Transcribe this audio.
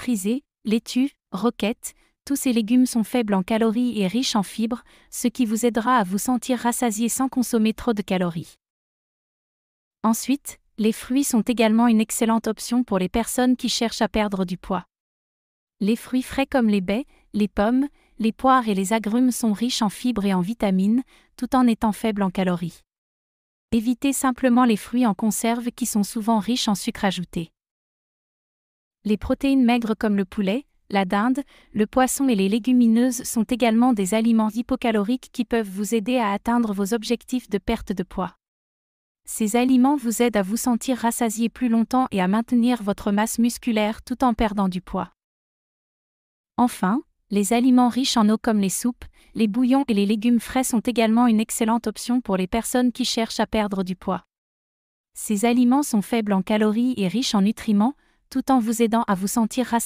Frisés, laitues, roquettes, tous ces légumes sont faibles en calories et riches en fibres, ce qui vous aidera à vous sentir rassasié sans consommer trop de calories. Ensuite, les fruits sont également une excellente option pour les personnes qui cherchent à perdre du poids. Les fruits frais comme les baies, les pommes, les poires et les agrumes sont riches en fibres et en vitamines, tout en étant faibles en calories. Évitez simplement les fruits en conserve qui sont souvent riches en sucre ajouté. Les protéines maigres comme le poulet, la dinde, le poisson et les légumineuses sont également des aliments hypocaloriques qui peuvent vous aider à atteindre vos objectifs de perte de poids. Ces aliments vous aident à vous sentir rassasié plus longtemps et à maintenir votre masse musculaire tout en perdant du poids. Enfin, les aliments riches en eau comme les soupes, les bouillons et les légumes frais sont également une excellente option pour les personnes qui cherchent à perdre du poids. Ces aliments sont faibles en calories et riches en nutriments, tout en vous aidant à vous sentir rassasié.